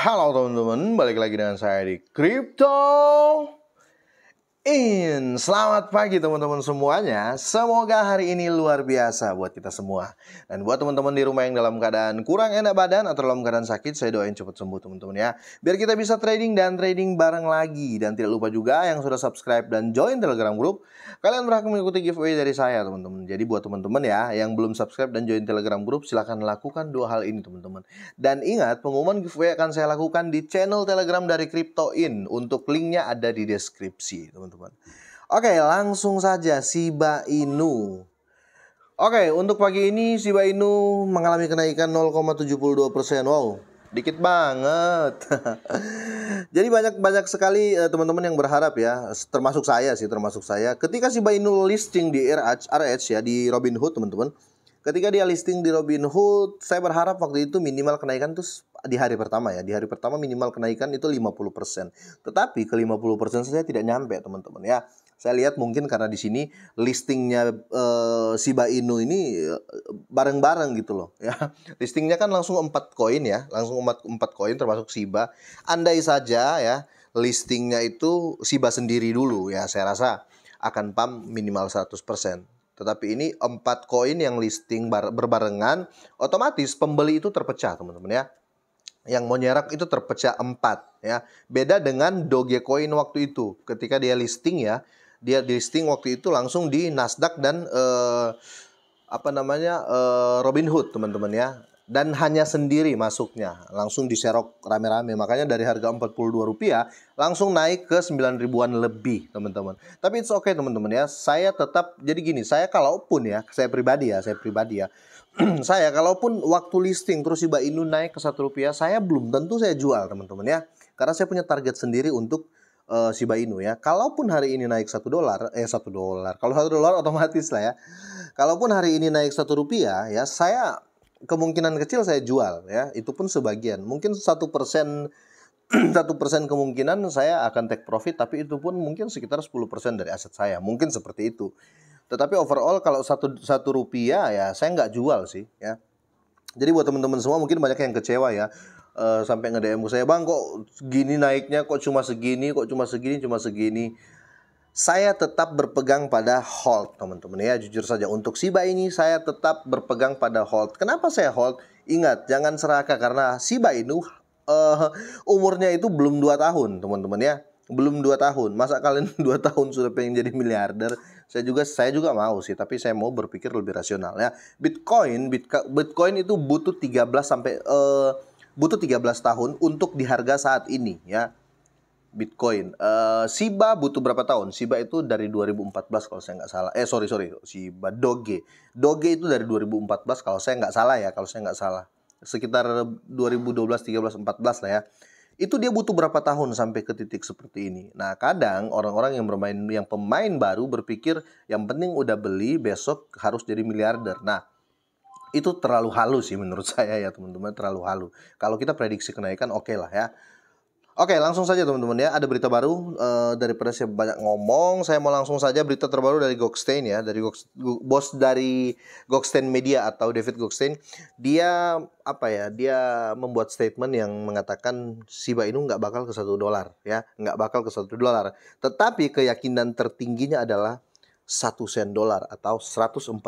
Halo teman-teman, balik lagi dengan saya di Crypto in. Selamat pagi teman-teman semuanya. Semoga hari ini luar biasa buat kita semua. Dan buat teman-teman di rumah yang dalam keadaan kurang enak badan atau dalam keadaan sakit, saya doain cepat sembuh teman-teman ya. Biar kita bisa trading dan trading bareng lagi. Dan tidak lupa juga yang sudah subscribe dan join Telegram grup, kalian berhak mengikuti giveaway dari saya teman-teman. Jadi buat teman-teman ya yang belum subscribe dan join Telegram grup, silahkan lakukan dua hal ini teman-teman. Dan ingat, pengumuman giveaway akan saya lakukan di channel Telegram dari crypto in Untuk linknya ada di deskripsi teman-teman teman-teman. Oke, langsung saja Shiba Inu. Oke, untuk pagi ini Shiba Inu mengalami kenaikan 0,72%. Wow, dikit banget. Jadi banyak-banyak sekali eh, teman-teman yang berharap ya, termasuk saya sih, termasuk saya. Ketika Shiba Inu listing di RH, RH ya, di Robinhood teman-teman. Ketika dia listing di Robinhood, saya berharap waktu itu minimal kenaikan tuh di hari pertama ya, di hari pertama minimal kenaikan itu 50%. Tetapi ke 50% saya tidak nyampe, teman-teman ya. Saya lihat mungkin karena di sini listingnya eh, Siba Shiba Inu ini eh, bareng-bareng gitu loh ya. Listingnya kan langsung 4 koin ya, langsung 4 empat koin termasuk Shiba. Andai saja ya listingnya itu Shiba sendiri dulu ya, saya rasa akan pump minimal 100%. Tetapi ini empat koin yang listing berbarengan, otomatis pembeli itu terpecah teman-teman ya yang nyerak itu terpecah empat ya. Beda dengan Dogecoin waktu itu ketika dia listing ya, dia listing waktu itu langsung di Nasdaq dan eh, apa namanya eh, Robinhood teman-teman ya dan hanya sendiri masuknya langsung diserok rame-rame makanya dari harga 42 rupiah langsung naik ke 9 ribuan lebih teman-teman tapi it's okay teman-teman ya saya tetap jadi gini saya kalaupun ya saya pribadi ya saya pribadi ya saya kalaupun waktu listing terus tiba inu naik ke satu rupiah saya belum tentu saya jual teman-teman ya karena saya punya target sendiri untuk uh, eh, Shiba Inu ya. Kalaupun hari ini naik satu dolar, eh satu dolar. Kalau satu dolar otomatis lah ya. Kalaupun hari ini naik satu rupiah ya, saya kemungkinan kecil saya jual ya itu pun sebagian mungkin satu persen satu persen kemungkinan saya akan take profit tapi itu pun mungkin sekitar 10% dari aset saya mungkin seperti itu tetapi overall kalau satu satu rupiah ya saya nggak jual sih ya jadi buat teman-teman semua mungkin banyak yang kecewa ya e, sampai nge DM saya bang kok gini naiknya kok cuma segini kok cuma segini cuma segini saya tetap berpegang pada hold teman-teman ya jujur saja untuk Shiba ini saya tetap berpegang pada hold kenapa saya hold ingat jangan serakah karena Shiba ini uh, umurnya itu belum 2 tahun teman-teman ya belum 2 tahun masa kalian 2 tahun sudah pengen jadi miliarder saya juga saya juga mau sih tapi saya mau berpikir lebih rasional ya Bitcoin Bitcoin, Bitcoin itu butuh 13 sampai uh, butuh 13 tahun untuk di harga saat ini ya Bitcoin. Uh, eh, Siba butuh berapa tahun? Siba itu dari 2014 kalau saya nggak salah. Eh sorry sorry, Siba Doge. Doge itu dari 2014 kalau saya nggak salah ya, kalau saya nggak salah. Sekitar 2012, 13, 14 lah ya. Itu dia butuh berapa tahun sampai ke titik seperti ini. Nah kadang orang-orang yang bermain, yang pemain baru berpikir yang penting udah beli besok harus jadi miliarder. Nah itu terlalu halus sih menurut saya ya teman-teman terlalu halus. Kalau kita prediksi kenaikan oke okay lah ya. Oke, langsung saja teman-teman ya. Ada berita baru uh, daripada saya banyak ngomong, saya mau langsung saja berita terbaru dari Gokstein ya, dari Gok, bos dari Gokstein Media atau David Gokstein. Dia apa ya? Dia membuat statement yang mengatakan Shiba Inu nggak bakal ke satu dolar ya, nggak bakal ke satu dolar. Tetapi keyakinan tertingginya adalah satu sen dolar atau 142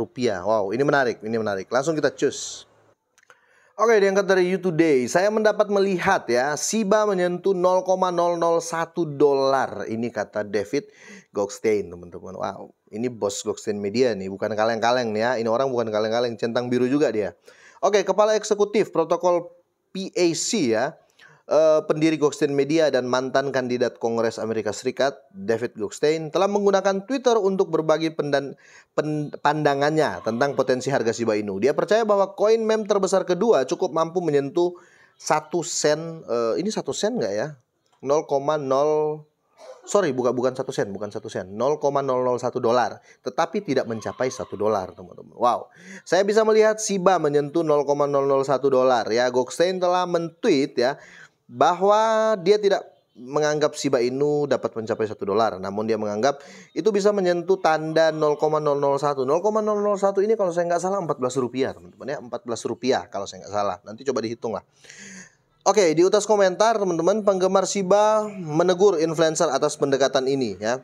rupiah. Wow, ini menarik, ini menarik. Langsung kita cus. Oke, diangkat dari You Today, saya mendapat melihat ya, Siba menyentuh 0,001 dolar. Ini kata David Gokstein, teman-teman. Wow, ini bos Gokstein Media nih, bukan kaleng-kaleng nih ya. Ini orang bukan kaleng-kaleng, centang biru juga dia. Oke, Kepala Eksekutif Protokol PAC ya, eh, pendiri Gokstein Media dan mantan kandidat Kongres Amerika Serikat David Gokstein telah menggunakan Twitter untuk berbagi pendan, pen, pandangannya tentang potensi harga Shiba Inu. Dia percaya bahwa koin mem terbesar kedua cukup mampu menyentuh satu sen. Eh, ini satu sen nggak ya? 0,0 sorry bukan bukan satu sen bukan satu sen 0,001 dolar tetapi tidak mencapai satu dolar teman-teman wow saya bisa melihat Siba menyentuh 0,001 dolar ya Gokstein telah mentweet ya bahwa dia tidak menganggap Shiba Inu dapat mencapai satu dolar, namun dia menganggap itu bisa menyentuh tanda 0,001. 0,001 ini kalau saya nggak salah 14 rupiah teman-teman ya, 14 rupiah kalau saya nggak salah. Nanti coba dihitung lah. Oke, di atas komentar teman-teman penggemar Shiba menegur influencer atas pendekatan ini ya.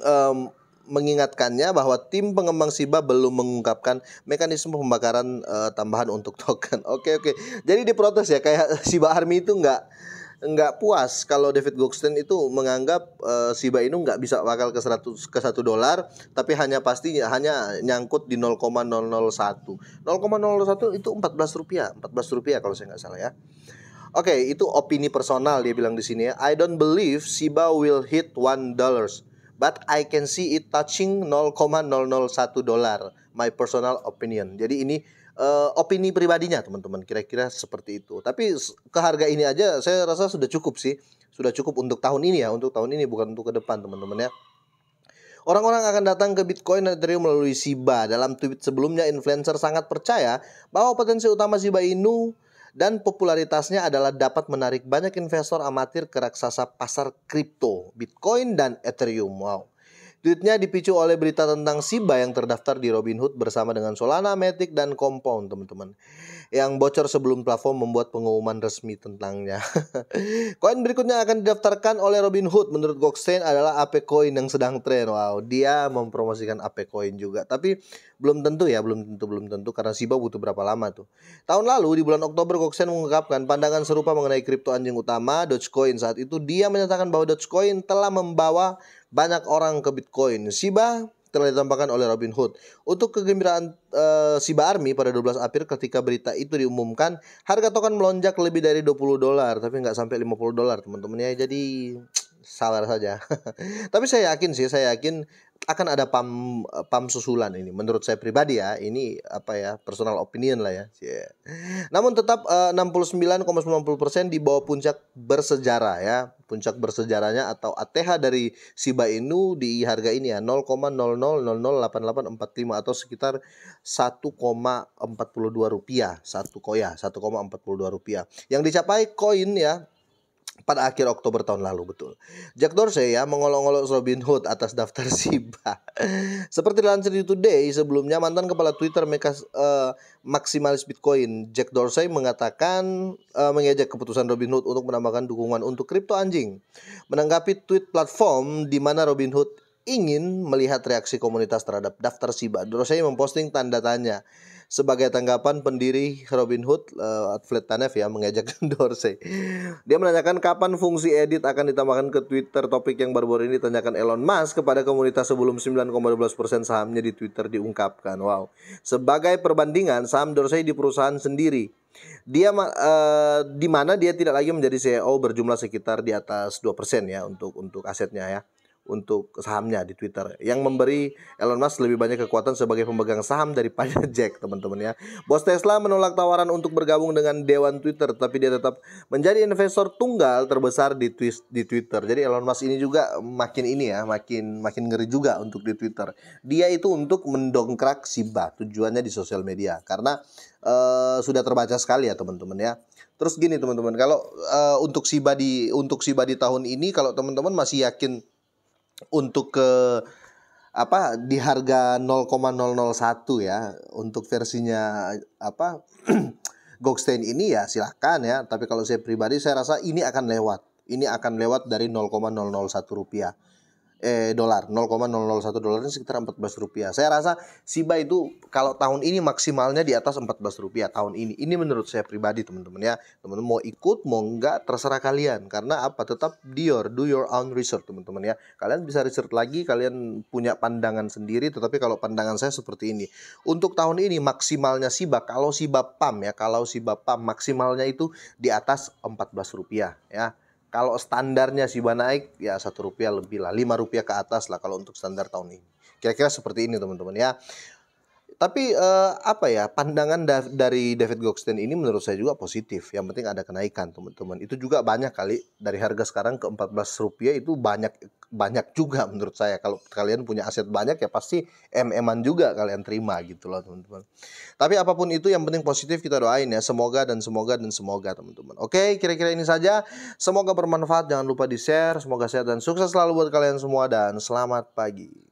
Um, mengingatkannya bahwa tim pengembang Siba belum mengungkapkan mekanisme pembakaran uh, tambahan untuk token. Oke oke. Okay. Jadi diprotes ya kayak Siba Army itu nggak nggak puas kalau David Goldstein itu menganggap uh, Siba Inu nggak bisa bakal ke 100 ke 1 dolar tapi hanya pastinya hanya nyangkut di 0,001. 0,001 itu 14 rupiah, 14 rupiah kalau saya nggak salah ya. Oke, okay, itu opini personal dia bilang di sini ya. I don't believe Siba will hit one dollars. But I can see it touching 0,001 dolar. My personal opinion. Jadi ini uh, opini pribadinya teman-teman. Kira-kira seperti itu. Tapi ke harga ini aja saya rasa sudah cukup sih. Sudah cukup untuk tahun ini ya. Untuk tahun ini bukan untuk ke depan teman-teman ya. Orang-orang akan datang ke Bitcoin dan Ethereum melalui Siba. Dalam tweet sebelumnya, influencer sangat percaya bahwa potensi utama Siba Inu dan popularitasnya adalah dapat menarik banyak investor amatir ke raksasa pasar kripto, Bitcoin dan Ethereum. Wow. Tweetnya dipicu oleh berita tentang Siba yang terdaftar di Robinhood bersama dengan Solana, Matic, dan Compound, teman-teman. Yang bocor sebelum platform membuat pengumuman resmi tentangnya. koin berikutnya akan didaftarkan oleh Robinhood menurut Goxchain adalah AP Coin yang sedang tren. Wow, dia mempromosikan AP Coin juga. Tapi belum tentu ya, belum tentu, belum tentu. Karena Siba butuh berapa lama tuh. Tahun lalu di bulan Oktober Goxchain mengungkapkan pandangan serupa mengenai kripto anjing utama Dogecoin. Saat itu dia menyatakan bahwa Dogecoin telah membawa banyak orang ke Bitcoin. Shiba telah ditambahkan oleh Robin Hood. Untuk kegembiraan e, Shiba Army pada 12 April ketika berita itu diumumkan, harga token melonjak lebih dari 20 dolar, tapi nggak sampai 50 dolar teman-teman ya. Jadi sabar saja. Tapi saya yakin sih, saya yakin akan ada pam pam susulan ini menurut saya pribadi ya ini apa ya personal opinion lah ya yeah. namun tetap eh, uh, 69,90% di bawah puncak bersejarah ya puncak bersejarahnya atau ATH dari Siba Inu di harga ini ya 0,00008845 atau sekitar 1,42 rupiah satu koya 1,42 rupiah yang dicapai koin ya pada akhir Oktober tahun lalu betul. Jack Dorsey ya mengolok-olok Robin Hood atas daftar SIBA. Seperti dilansir di Today sebelumnya mantan kepala Twitter mereka uh, eh, maksimalis Bitcoin Jack Dorsey mengatakan uh, mengejek keputusan Robin Hood untuk menambahkan dukungan untuk kripto anjing. Menanggapi tweet platform di mana Robin Hood ingin melihat reaksi komunitas terhadap daftar SIBA, Dorsey memposting tanda tanya sebagai tanggapan pendiri Robin Hood uh, Atlet Tanev ya mengejek Dorsey. Dia menanyakan kapan fungsi edit akan ditambahkan ke Twitter topik yang baru-baru ini ditanyakan Elon Musk kepada komunitas sebelum 9,12% sahamnya di Twitter diungkapkan. Wow. Sebagai perbandingan saham Dorsey di perusahaan sendiri dia uh, di mana dia tidak lagi menjadi CEO berjumlah sekitar di atas 2% ya untuk untuk asetnya ya untuk sahamnya di Twitter yang memberi Elon Musk lebih banyak kekuatan sebagai pemegang saham daripada Jack teman-teman ya. Bos Tesla menolak tawaran untuk bergabung dengan dewan Twitter tapi dia tetap menjadi investor tunggal terbesar di twist, di Twitter. Jadi Elon Musk ini juga makin ini ya, makin makin ngeri juga untuk di Twitter. Dia itu untuk mendongkrak Shiba tujuannya di sosial media karena uh, sudah terbaca sekali ya teman-teman ya. Terus gini teman-teman, kalau uh, untuk Siba di untuk Siba di tahun ini kalau teman-teman masih yakin untuk ke apa di harga 0,001 ya untuk versinya apa Gokstein ini ya silahkan ya tapi kalau saya pribadi saya rasa ini akan lewat ini akan lewat dari 0,001 rupiah eh, dolar 0,001 dolar ini sekitar 14 rupiah saya rasa Siba itu kalau tahun ini maksimalnya di atas 14 rupiah tahun ini ini menurut saya pribadi teman-teman ya teman-teman mau ikut mau enggak terserah kalian karena apa tetap Dior do your own research teman-teman ya kalian bisa research lagi kalian punya pandangan sendiri tetapi kalau pandangan saya seperti ini untuk tahun ini maksimalnya Siba kalau Siba PAM ya kalau Siba PAM maksimalnya itu di atas 14 rupiah ya kalau standarnya Shiba naik ya satu rupiah lebih lah lima rupiah ke atas lah kalau untuk standar tahun ini kira-kira seperti ini teman-teman ya tapi eh, apa ya pandangan da dari David Goxton ini menurut saya juga positif yang penting ada kenaikan teman-teman itu juga banyak kali dari harga sekarang ke empat belas rupiah itu banyak banyak juga menurut saya. Kalau kalian punya aset banyak ya pasti MM-an juga kalian terima gitu loh teman-teman. Tapi apapun itu yang penting positif kita doain ya. Semoga dan semoga dan semoga teman-teman. Oke kira-kira ini saja. Semoga bermanfaat. Jangan lupa di share. Semoga sehat dan sukses selalu buat kalian semua dan selamat pagi.